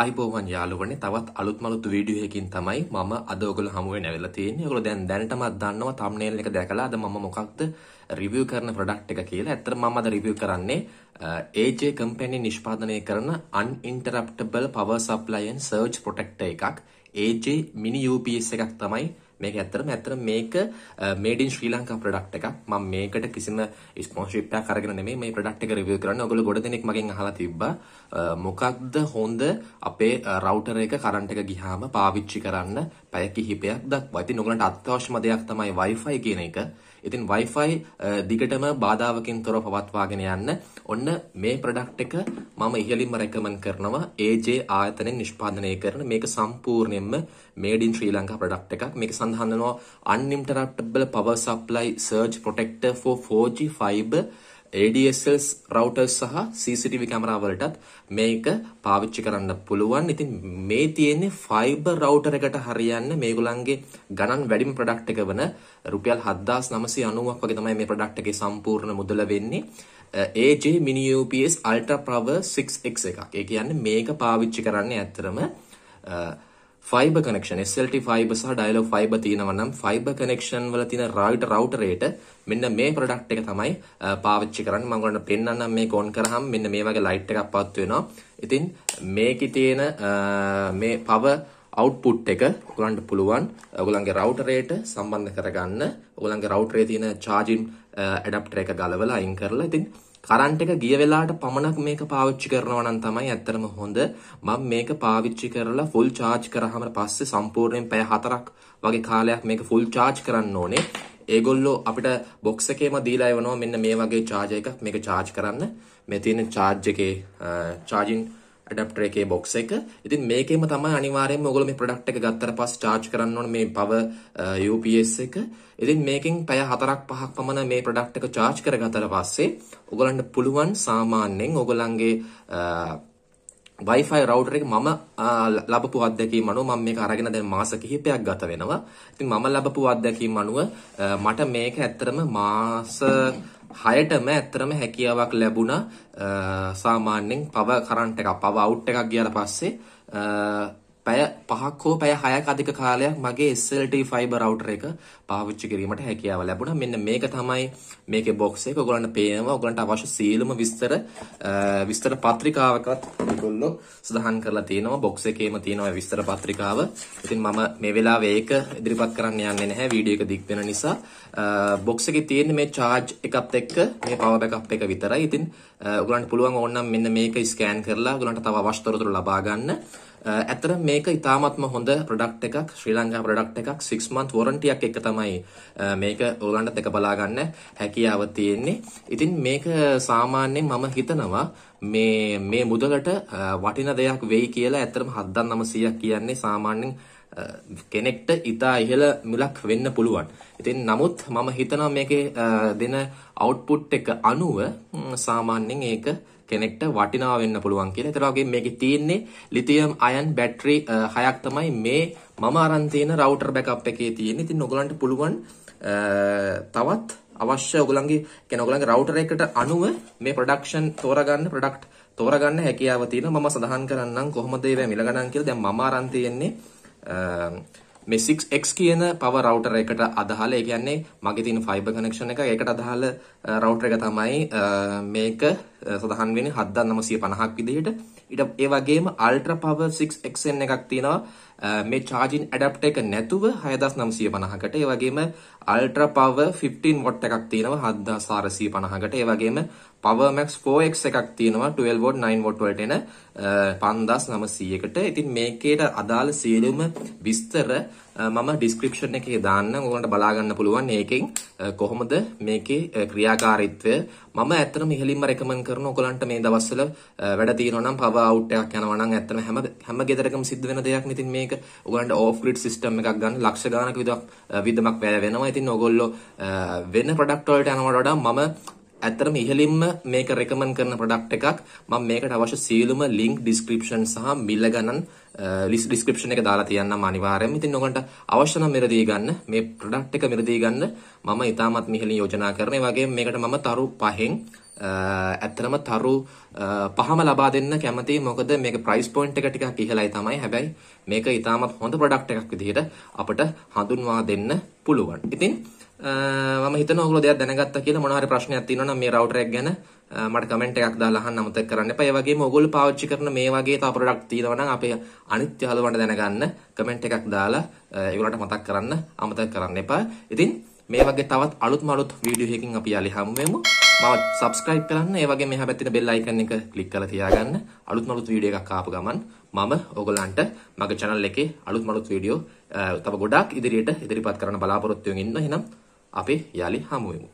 ආයිබෝවන් යාළුවනේ තවත් අලුත්ම අලුත් වීඩියෝ එකකින් තමයි මම අද ඔයගොල්ලෝ හමු වෙන්න ඇවිල්ලා තියෙන්නේ. ඔයගොල්ලෝ දැන් දැනටමත් දන්නවා thumbnail එක දැකලා අද මම මොකක්ද රිවිව් කරන ප්‍රොඩක්ට් එක කියලා. ඇත්තටම මම අද රිවිව් කරන්නේ AJ කම්පැනි නිෂ්පාදනය කරන uninterruptible power supply and surge protector එකක්. AJ mini UPS එකක් තමයි මේක ඇත්තටම ඇත්තටම මේක made in Sri Lanka product එකක්. මම මේකට කිසිම ස්පොන්සර්ෂිප් එකක් අරගෙන නෙමෙයි මේ ප්‍රොඩක්ට් එක රිවිව් කරන්නේ. ඔයගොල්ලෝ ගොඩ දෙනෙක් මගෙන් අහලා තිබ්බා මොකක්ද හොඳ අපේ රවුටර් එක කරන්ට් එක ගිහාම පාවිච්චි කරන්න පැය කිහිපයක් දක්වා. ඉතින් ඔයගලන්ට අත්‍යවශ්‍යම දෙයක් තමයි Wi-Fi කියන එක. ඉතින් Wi-Fi දිගටම බාධාවකින් තොරව පවත්වාගෙන යන්න ඔන්න මේ ප්‍රොඩක්ට් එක මම ඉහළින්ම රෙකමන්ඩ් කරනවා AJ ආයතනයෙන් නිෂ්පාදනය කරන මේක සම්පූර්ණයෙන්ම made in Sri Lanka product එකක්. මේක සඳහන් වෙනවා uninterruptible power supply surge protector for 4G fiber ADSL routers සහ CCTV කැමරා වලටත් මේක පාවිච්චි කරන්න පුළුවන්. ඉතින් මේ තියෙන්නේ fiber router එකට හරියන්න මේගොල්ලන්ගේ ගණන් වැඩිම product එක වන රුපියල් 7990ක් වගේ තමයි මේ product එකේ සම්පූර්ණ මුදල වෙන්නේ. AJ mini UPS ultra power 6x එකක්. ඒ කියන්නේ මේක පාවිච්චි කරන්නේ ඇත්තරම ෆයිබර් කනෙක්ෂන් SLT ෆයිබර් සහ ඩයලොග් ෆයිබර් තියෙනවා නම් ෆයිබර් කනෙක්ෂන් වල තියෙන රයිට් රවුටරේට මෙන්න මේ ප්‍රොඩක්ට් එක තමයි පාවිච්චි කරන්නේ මම ඔයගොල්ලන්ට පෙන්නන්නම් මේක ඔන් කරාම මෙන්න මේ වගේ ලයිට් එකක් පත් වෙනවා. ඉතින් මේකේ තියෙන මේ power output එක ඔයගොල්ලන්ට පුළුවන් ඔයගොල්ලන්ගේ රවුටරේට සම්බන්ධ කරගන්න. ඔයගොල්ලන්ගේ රවුටරේ තියෙන charging adapter එක ගලවලා අයින් කරලා ඉතින් කරන්ට් එක ගිය වෙලාවට පමණක් මේක පාවිච්චි කරනවා නම් තමයි ඇත්තටම හොඳ. මම මේක පාවිච්චි කරලා ෆුල් charge කරාම පස්සේ සම්පූර්ණයෙන් පැය 4ක් වගේ කාලයක් මේක ෆුල් charge කරන්න ඕනේ. ඒගොල්ලෝ අපිට බොක්ස එකේම දීලා එවනවා මෙන්න මේ වගේ charge එකක් මේක charge කරන්න. මේ තියෙන charge එකේ charging ඇඩැප්ටර් එකේ බොක්ස් එක. ඉතින් මේකෙම තමයි අනිවාර්යයෙන්ම ඔයගොල්ලෝ මේ ප්‍රොඩක්ට් එක ගත්තට පස්සේ charge කරන්න ඕනේ මේ power UPS එක. ඉතින් මේකෙන් පැය 4ක් 5ක් පමණ මේ ප්‍රොඩක්ට් එක charge කරගත්තට පස්සේ ඔයගලන්ට පුළුවන් සාමාන්‍යයෙන් ඔයගලන්ගේ Wi-Fi router එක මම ලැබපු අත්දැකීම අනුව මම මේක අරගෙන දැන් මාස කිහිපයක් ගත වෙනවා. ඉතින් මම ලැබපු අත්දැකීම අනුව මට මේක ඇත්තටම මාස හයටම ඇත්තරම හැකියාවක් ලැබුණා සාමාන්‍යයෙන් පව කරන්ට් එකක් පව අවුට් එකක් ගියාට පස්සේ පැය පහක් හෝ පැය හයක් අධික කාලයක් මගේ SLT fiber router එක පාවිච්චි කිරීමට හැකියාව ලැබුණා. මෙන්න මේක තමයි මේකේ box එක. ඔයගොල්ලන්ට පේනවා. ඔයගොල්ලන්ට අවශ්‍ය සියලුම විස්තර විස්තර පත්‍රිකාවකත් මේගොල්ලෝ සඳහන් කරලා තියෙනවා. box එකේම තියෙනවා විස්තර පත්‍රිකාව. ඉතින් මම මේ වෙලාවේ ඒක ඉදිරිපත් කරන්න යන්නේ නැහැ. වීඩියෝ එක දික් වෙන නිසා. box එකේ තියෙන මේ charge එකත් එක්ක මේ power backup එක විතරයි. ඉතින් ඔයගොල්ලන්ට පුළුවන් ඕනනම් මෙන්න මේක scan කරලා ඔයගොල්ලන්ට තව අවශ්‍ය තොරතුරු ලබා ගන්න. ඇත්තට මේක ඉතාමත්ම හොඳ ප්‍රොඩක්ට් එකක් ශ්‍රී ලංකා ප්‍රොඩක්ට් එකක් 6 month warranty එකක් එක තමයි මේක ඔයගලන්ට දෙක බලා ගන්න හැකියාව තියෙන්නේ. ඉතින් මේක සාමාන්‍යයෙන් මම හිතනවා මේ මේ මුදලට වටින දෙයක් වෙයි කියලා ඇත්තටම 7900ක් කියන්නේ සාමාන්‍යයෙන් කෙනෙක්ට ඉතා ඉහළ මිලක් වෙන්න පුළුවන්. ඉතින් නමුත් මම හිතනවා මේකේ දෙන අවුට්පුට් එක අනුව සාමාන්‍යයෙන් ඒක කෙනෙක්ට වටිනා වෙන්න පුළුවන් කියලා. ඒතර වගේ මේකේ තියෙන්නේ ලිතියම් අයන් බැටරි හයක් තමයි මේ මම අරන් තියෙන රවුටර් බෑකප් එකේ තියෙන්නේ. ඉතින් ඔයගලන්ට පුළුවන් තවත් අවශ්‍ය ඔයගලන්ගේ කියන්නේ ඔයගලන්ගේ රවුටර් එකට අනුව මේ ප්‍රොඩක්ෂන් තෝරගන්න ප්‍රොඩක්ට් තෝරගන්න හැකියාව තියෙනවා. මම සඳහන් කරන්නම් කොහොමද ඒවා මිල ගණන් කියලා. දැන් මම අරන් තියෙන්නේ Um, මේ 6x කියන power router එකට අදාළ ඒ කියන්නේ මගේ තියෙන fiber connection එක ඒකට අදාළ uh, router එක තමයි uh, මේක uh, සඳහන් වෙන්නේ 7950ක් විදිහට ඊට ඒ වගේම Ultra Power 6XN එකක් තියෙනවා මේ charging adapter එක නැතුව 6950කට ඒ වගේම Ultra Power 15 watt එකක් තියෙනවා 7450කට ඒ වගේම Power Max 4X එකක් තියෙනවා 12 watt 9 watt වලට එන 5900කට ඉතින් මේකේට අදාළ සියලුම විස්තර මම ඩිස්ක්‍රිප්ෂන් එකේ දාන්න ඕකට බලාගන්න පුළුවන් ඒකෙන් කොහොමද මේකේ ක්‍රියාකාරීත්වය මම ඇත්තටම ඉහලින්ම රෙකමන්ඩ් කරන ඔයගලන්ට මේ දවස්වල වැඩ තියෙනවා නම් පවර් අවුට් එකක් යනවා නම් ඇත්තම හැම හැම ගෙදරකම සිද්ධ වෙන දෙයක් නේ ඉතින් මේක ඔයගලන්ට ඕෆ් ග්‍රිඩ් සිස්ටම් එකක් ගන්න ලක්ෂ ගානක විදක් විදමක් වැය වෙනවා ඉතින් ඔයගොල්ලෝ වෙන ප්‍රොඩක්ට් වලට යනවට වඩා මම ඇත්තරම ඉහලින්ම මේක රෙකමන්ඩ් කරන ප්‍රොඩක්ට් එකක්. මම මේකට අවශ්‍ය සියලුම link description සහ මිල ගණන් ලිස් ඩිස්ක්‍රිප්ෂන් එක දාලා තියන්නම් අනිවාර්යයෙන්ම. ඉතින් ඔයගන්ට අවශ්‍ය නම් මිරදී ගන්න. මේ ප්‍රොඩක්ට් එක මිරදී ගන්න මම ඉතාමත් මිහිලින් යෝජනා කරන. ඒ වගේම මේකට මම තරු පහෙන් ඇත්තටම තරු පහම ලබා දෙන්න කැමතියි. මොකද මේක ප්‍රයිස් පොයින්ට් එක ටිකක් ඉහළයි තමයි. හැබැයි මේක ඉතාමත් හොඳ ප්‍රොඩක්ට් එකක් විදිහට අපිට හඳුන්වා දෙන්න පුළුවන්. ඉතින් මම හිතනවා ඔයගොල්ලෝ දෙයක් දැනගත්තා කියලා මොනවා හරි ප්‍රශ්නයක් තියෙනවා නම් මේ router එක ගැන මට comment එකක් දාලා අහන්න අමතක කරන්න එපා. ඒ වගේම ඔයගොල්ලෝ පාවිච්චි කරන මේ වගේ තව product තියෙනවා නම් අපේ අනිත් යාළුවන්ට දැනගන්න comment එකක් දාලා ඒගොල්ලන්ට මතක් කරන්න අමතක කරන්න එපා. ඉතින් මේ වගේ තවත් අලුත් මලුත් වීඩියෝ එකකින් අපි යාලි හමු වෙමු. මාව subscribe කරන්න, ඒ වගේම මෙහා පැත්තේ bell icon එක click කරලා තියාගන්න. අලුත් මලුත් වීඩියෝ එකක් ආපු ගමන් මම ඔයගලන්ට මගේ channel එකේ අලුත් මලුත් වීඩියෝ තව ගොඩාක් ඉදිරියට ඉදිරිපත් කරන්න බලාපොරොත්තු වෙමින් ඉන්න. එහෙනම් අපි යලි හමුවෙමු